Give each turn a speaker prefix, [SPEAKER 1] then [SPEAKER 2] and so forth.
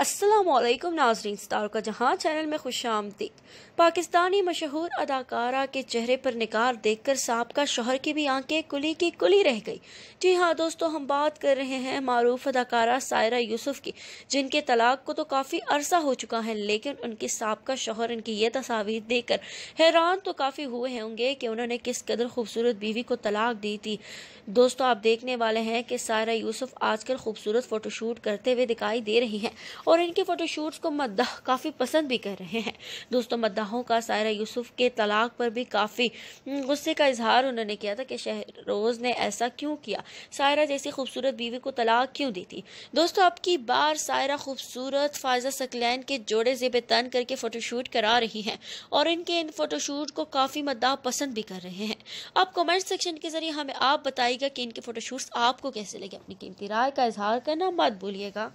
[SPEAKER 1] असलम नाजरीन स्टार का जहां चैनल में खुश आमदीद पाकिस्तानी मशहूर अदाकारा के चेहरे पर निकार देखकर साहब का शोहर की भी आंखें कुली की कुली रह गई जी हाँ दोस्तों हम बात कर रहे हैं मरूफ अदाकारा सायरा यूसुफ की जिनके तलाक को तो काफ़ी अरसा हो चुका है लेकिन उनके साहब का शोहर इनकी ये तस्वीर देखकर हैरान तो काफ़ी हुए होंगे कि उन्होंने किस कदर खूबसूरत बीवी को तलाक दी थी दोस्तों आप देखने वाले हैं कि सायरा यूसुफ आजकल खूबसूरत फ़ोटोशूट करते हुए दिखाई दे रही हैं और इनके फोटोशूट्स को मद्दाह काफ़ी पसंद भी कर रहे हैं दोस्तों मद्दाहों का सायरा यूसुफ के तलाक पर भी काफ़ी हम्म, गुस्से का इजहार उन्होंने किया था कि शहरोज़ ने ऐसा क्यों किया सायरा जैसी खूबसूरत बीवी को तलाक क्यों दी थी दोस्तों अब की बार सायरा खूबसूरत फायजा सकलैन के जोड़े जेब तन करके फ़ोटोशूट करा रही हैं और इनके इन फ़ोटोशूट को काफ़ी मद्दाह पसंद भी कर रहे हैं आप कमेंट सेक्शन के ज़रिए हमें आप बताइएगा कि इनके फ़ोटोशूट्स आपको कैसे लगे अपनी कीमती राय का इजहार करना मत भूलिएगा